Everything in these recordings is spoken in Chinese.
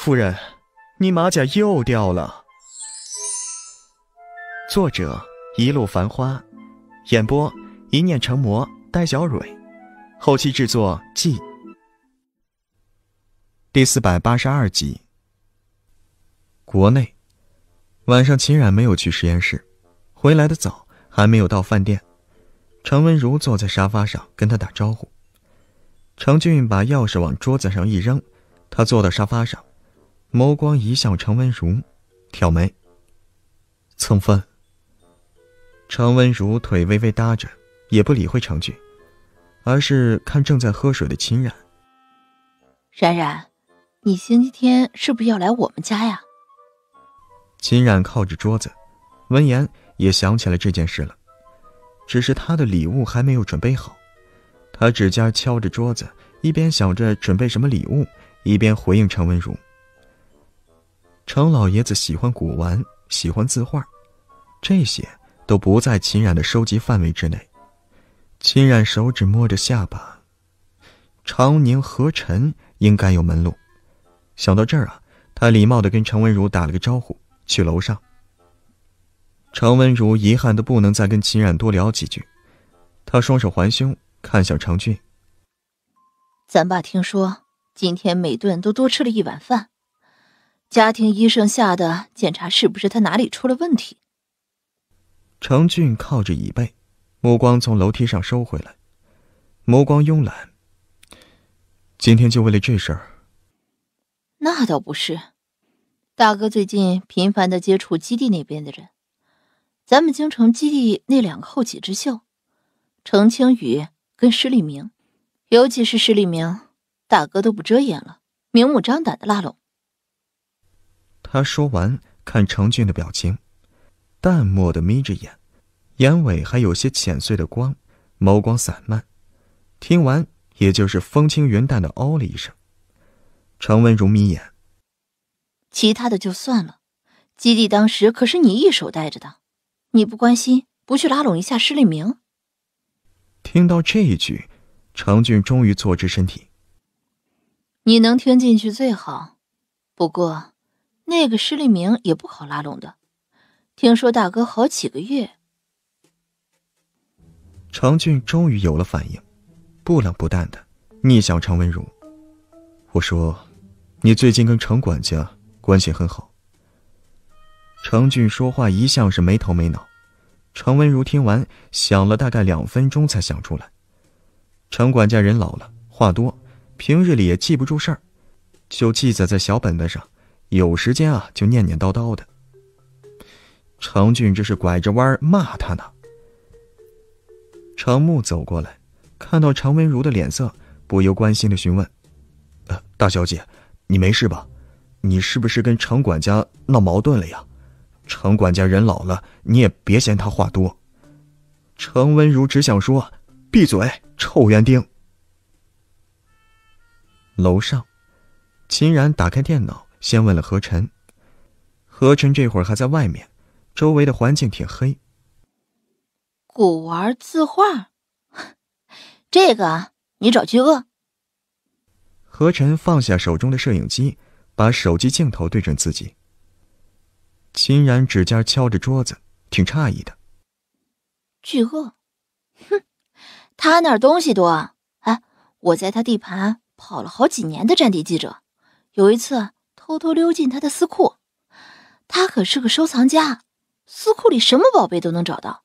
夫人，你马甲又掉了。作者：一路繁花，演播：一念成魔，戴小蕊，后期制作：记。第四百八十二集。国内，晚上秦冉没有去实验室，回来的早，还没有到饭店。程文如坐在沙发上跟他打招呼。程俊把钥匙往桌子上一扔，他坐到沙发上。眸光一向程文如挑眉。蹭饭。程文如腿微微搭着，也不理会程俊，而是看正在喝水的秦冉。冉冉，你星期天是不是要来我们家呀？秦冉靠着桌子，闻言也想起来这件事了，只是他的礼物还没有准备好。他指尖敲着桌子，一边想着准备什么礼物，一边回应程文如。程老爷子喜欢古玩，喜欢字画，这些都不在秦冉的收集范围之内。秦冉手指摸着下巴，常宁和陈应该有门路。想到这儿啊，他礼貌的跟程文如打了个招呼，去楼上。程文如遗憾的不能再跟秦冉多聊几句，他双手环胸，看向程俊。咱爸听说今天每顿都多吃了一碗饭。家庭医生吓得检查，是不是他哪里出了问题？程俊靠着椅背，目光从楼梯上收回来，眸光慵懒。今天就为了这事儿？那倒不是，大哥最近频繁的接触基地那边的人，咱们京城基地那两个后起之秀，程清宇跟石立明，尤其是石立明，大哥都不遮掩了，明目张胆的拉拢。他说完，看程俊的表情，淡漠的眯着眼，眼尾还有些浅碎的光，眸光散漫。听完，也就是风轻云淡的哦了一声。程文如眯眼，其他的就算了，基地当时可是你一手带着的，你不关心，不去拉拢一下施立明？听到这一句，程俊终于坐直身体。你能听进去最好，不过。那个施立明也不好拉拢的，听说大哥好几个月。程俊终于有了反应，不冷不淡的逆向程文如：“我说，你最近跟程管家关系很好。”程俊说话一向是没头没脑，程文如听完想了大概两分钟才想出来：程管家人老了，话多，平日里也记不住事儿，就记载在小本本上。有时间啊，就念念叨叨的。程俊这是拐着弯骂他呢。程木走过来，看到程文如的脸色，不由关心的询问：“呃，大小姐，你没事吧？你是不是跟程管家闹矛盾了呀？程管家人老了，你也别嫌他话多。”程文如只想说：“闭嘴，臭园丁。”楼上，秦然打开电脑。先问了何晨，何晨这会儿还在外面，周围的环境挺黑。古玩字画，这个你找巨鳄。何晨放下手中的摄影机，把手机镜头对准自己。秦然指尖敲着桌子，挺诧异的。巨鳄，哼，他那儿东西多。哎，我在他地盘跑了好几年的战地记者，有一次。偷偷溜进他的私库，他可是个收藏家，私库里什么宝贝都能找到，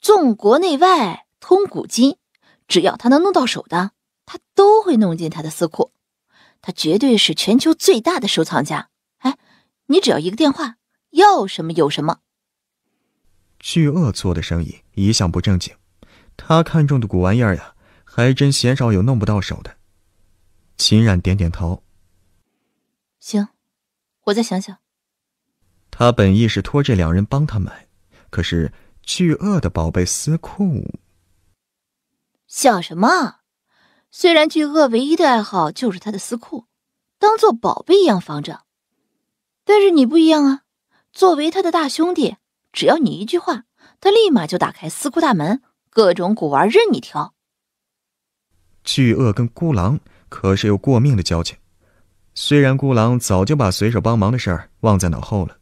纵国内外，通古今，只要他能弄到手的，他都会弄进他的私库。他绝对是全球最大的收藏家。哎，你只要一个电话，要什么有什么。巨鳄做的生意一向不正经，他看中的古玩意儿呀，还真鲜少有弄不到手的。秦冉点点头。行，我再想想。他本意是托这两人帮他买，可是巨鳄的宝贝私库。想什么？虽然巨鳄唯一的爱好就是他的私库，当做宝贝一样防着，但是你不一样啊！作为他的大兄弟，只要你一句话，他立马就打开私库大门，各种古玩任你挑。巨鳄跟孤狼可是有过命的交情。虽然孤狼早就把随手帮忙的事儿忘在脑后了，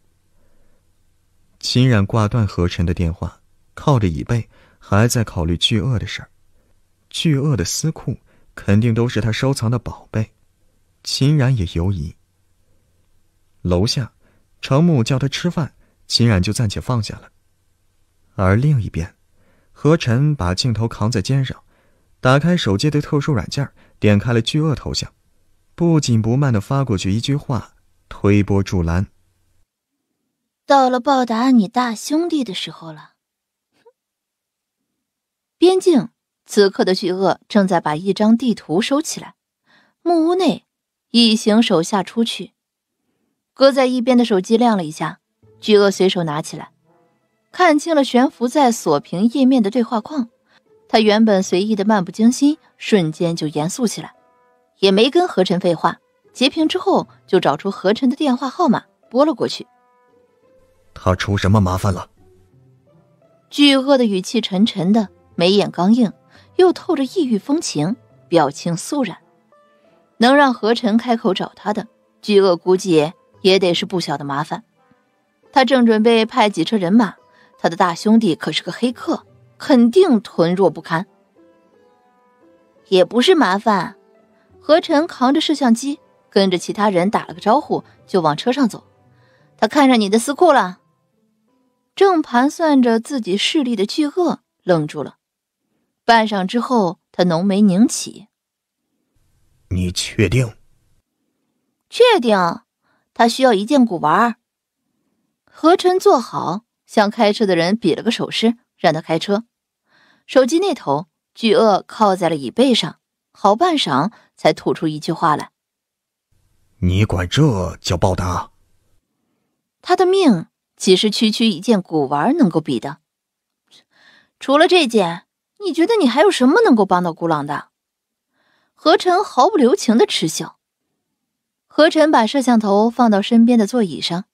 秦冉挂断何晨的电话，靠着椅背，还在考虑巨鳄的事儿。巨鳄的私库肯定都是他收藏的宝贝，秦冉也犹疑。楼下，程木叫他吃饭，秦冉就暂且放下了。而另一边，何晨把镜头扛在肩上，打开手机的特殊软件，点开了巨鳄头像。不紧不慢的发过去一句话，推波助澜。到了报答你大兄弟的时候了。边境，此刻的巨鳄正在把一张地图收起来。木屋内，一行手下出去。搁在一边的手机亮了一下，巨鳄随手拿起来，看清了悬浮在锁屏页面的对话框。他原本随意的漫不经心，瞬间就严肃起来。也没跟何晨废话，截屏之后就找出何晨的电话号码拨了过去。他出什么麻烦了？巨鳄的语气沉沉的，眉眼刚硬，又透着异域风情，表情肃然。能让何晨开口找他的巨鳄，估计也得是不小的麻烦。他正准备派几车人马，他的大兄弟可是个黑客，肯定囤弱不堪。也不是麻烦。何晨扛着摄像机，跟着其他人打了个招呼，就往车上走。他看上你的私库了。正盘算着自己势力的巨鳄愣住了，半晌之后，他浓眉拧起：“你确定？”“确定。”他需要一件古玩。何晨坐好，向开车的人比了个手势，让他开车。手机那头，巨鳄靠在了椅背上。好半晌才吐出一句话来：“你管这叫报答？他的命岂是区区一件古玩能够比的？除了这件，你觉得你还有什么能够帮到孤狼的？”何晨毫不留情的嗤笑。何晨把摄像头放到身边的座椅上，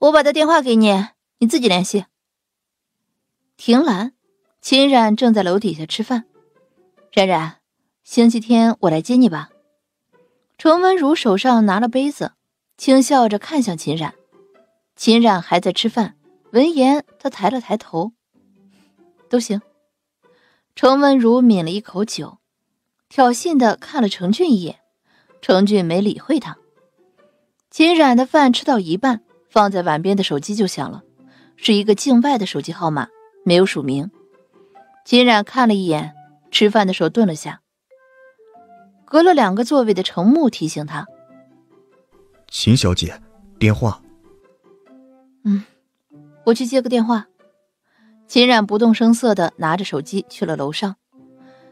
我把他电话给你，你自己联系。婷兰，秦冉正在楼底下吃饭，冉冉。星期天我来接你吧。程文如手上拿了杯子，轻笑着看向秦冉。秦冉还在吃饭，闻言她抬了抬头，都行。程文如抿了一口酒，挑衅的看了程俊一眼。程俊没理会他。秦冉的饭吃到一半，放在碗边的手机就响了，是一个境外的手机号码，没有署名。秦冉看了一眼，吃饭的手顿了下。隔了两个座位的程木提醒他：“秦小姐，电话。”“嗯，我去接个电话。”秦冉不动声色的拿着手机去了楼上，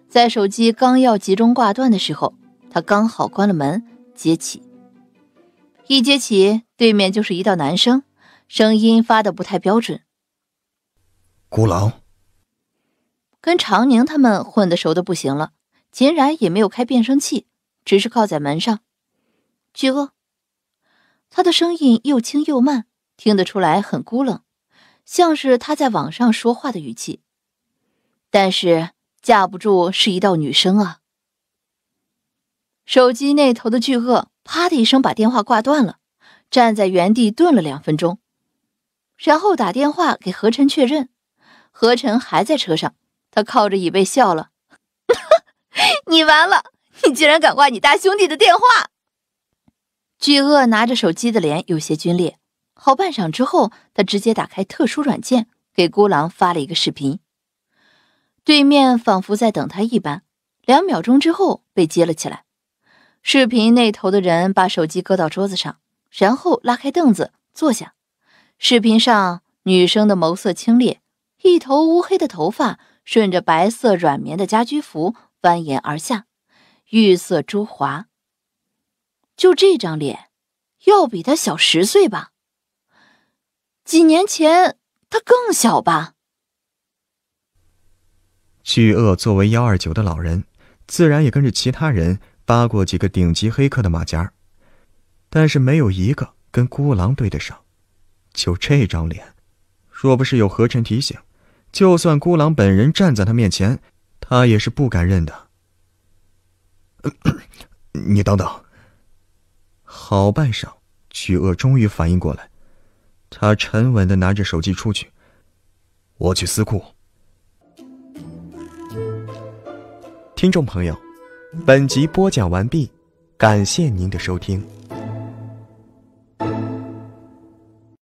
在手机刚要集中挂断的时候，他刚好关了门，接起。一接起，对面就是一道男声，声音发的不太标准：“孤狼。”跟常宁他们混的熟的不行了。秦然也没有开变声器，只是靠在门上。巨鳄，他的声音又轻又慢，听得出来很孤冷，像是他在网上说话的语气。但是架不住是一道女声啊！手机那头的巨鳄啪的一声把电话挂断了，站在原地顿了两分钟，然后打电话给何晨确认。何晨还在车上，他靠着椅背笑了。你完了！你竟然敢挂你大兄弟的电话！巨鳄拿着手机的脸有些皲裂，好半晌之后，他直接打开特殊软件，给孤狼发了一个视频。对面仿佛在等他一般，两秒钟之后被接了起来。视频那头的人把手机搁到桌子上，然后拉开凳子坐下。视频上女生的眸色清冽，一头乌黑的头发顺着白色软绵的家居服。蜿蜒而下，玉色珠华。就这张脸，要比他小十岁吧？几年前他更小吧？巨鳄作为幺二九的老人，自然也跟着其他人扒过几个顶级黑客的马甲，但是没有一个跟孤狼对得上。就这张脸，若不是有何晨提醒，就算孤狼本人站在他面前。他也是不敢认的。你等等。好半晌，巨鳄终于反应过来，他沉稳的拿着手机出去。我去私库。听众朋友，本集播讲完毕，感谢您的收听。